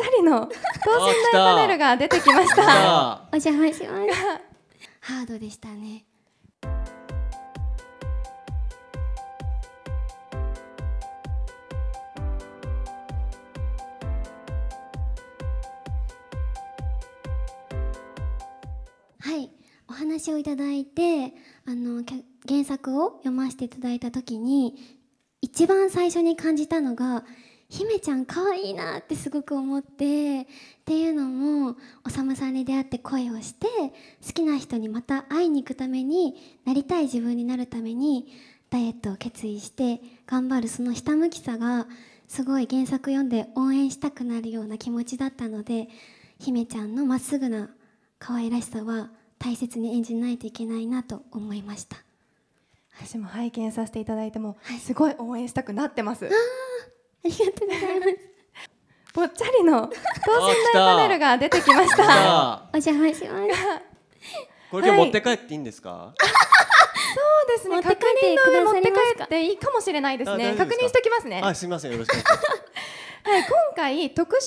チャリの等身大パネルが出てきました。お邪魔します。ハードでしたね。はいお話をいただいてあの原作を読ませていただいた時に一番最初に感じたのが姫ちゃんかわいなってすごく思ってっていうのもおさむさんに出会って恋をして好きな人にまた会いに行くためになりたい自分になるためにダイエットを決意して頑張るそのひたむきさがすごい原作読んで応援したくなるような気持ちだったので姫ちゃんのまっすぐな可愛らしさは大切に演じないといけないなと思いました私も拝見させていただいても、すごい応援したくなってます。ありがとうございます。ぽっちゃりの等身大パネルが出てきました。お邪魔します。これ持って帰っていいんですか？そうですね。確認の上持って帰っていいかもしれないですね。確認しておきますね。あ、すみません。よろしくはい、今回特殊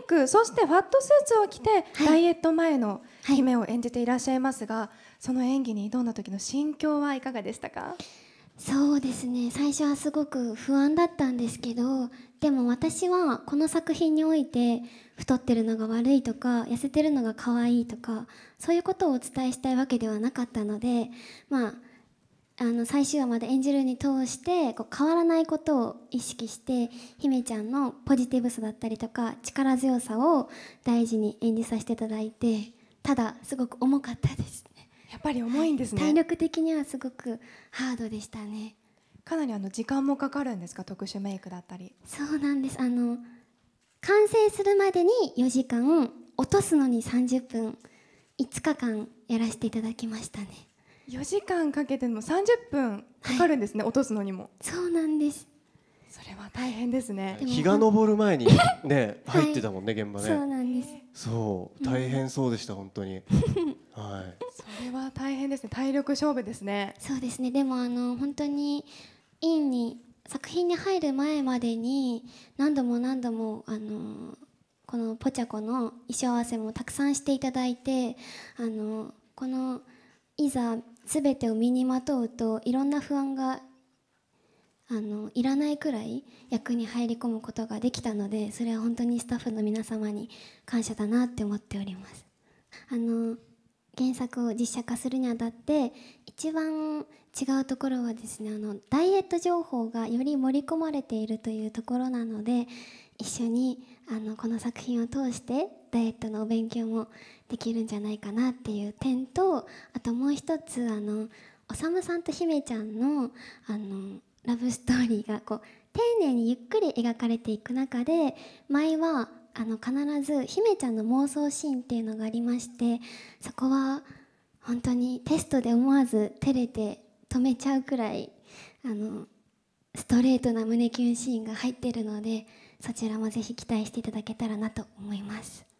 メイクそしてファットスーツを着て、ダイエット前の姫を演じていらっしゃいますが、その演技に挑んだ時の心境はいかがでしたか？そうですね最初はすごく不安だったんですけどでも私はこの作品において太ってるのが悪いとか痩せてるのが可愛いとかそういうことをお伝えしたいわけではなかったのでまああの最終話まで演じるに通してこう変わらないことを意識して姫ちゃんのポジティブさだったりとか力強さを大事に演じさせていただいてただすごく重かったですやっぱり重いんですね、体力的にはすごくハードでしたねかなりあの時間もかかるんですか特殊メイクだったりそうなんですあの完成するまでに4時間落とすのに30分5日間やらせていただきましたね4時間かけても30分かかるんですね、はい、落とすのにもそうなんですそれは大変ですね日が昇る前にね入ってたもんね現場ね、はい、そうなんですそう大変そうでした、うん、本当に はい、それは大変ですね体力勝負ですねそうですねでもあの本当に院に作品に入る前までに何度も何度もあのこのポチャコの衣装合わせもたくさんしていただいてあのこのいざ全てを身にまとうといろんな不安があのいらないくらい役に入り込むことができたのでそれは本当にスタッフの皆様に感謝だなって思っております。あの原作を実写化するにあたって一番違うところはですねあのダイエット情報がより盛り込まれているというところなので一緒にあのこの作品を通してダイエットのお勉強もできるんじゃないかなっていう点とあともう一つあのおさむさんと姫ちゃんのあのラブストーリーがこう丁寧にゆっくり描かれていく中で舞はあの必ず姫ちゃんの妄想シーンっていうのがありましてそこは本当にテストで思わず照れて止めちゃうくらいあのストレートな胸キュンシーンが入ってるのでそちらもぜひ期待していただけたらなと思います。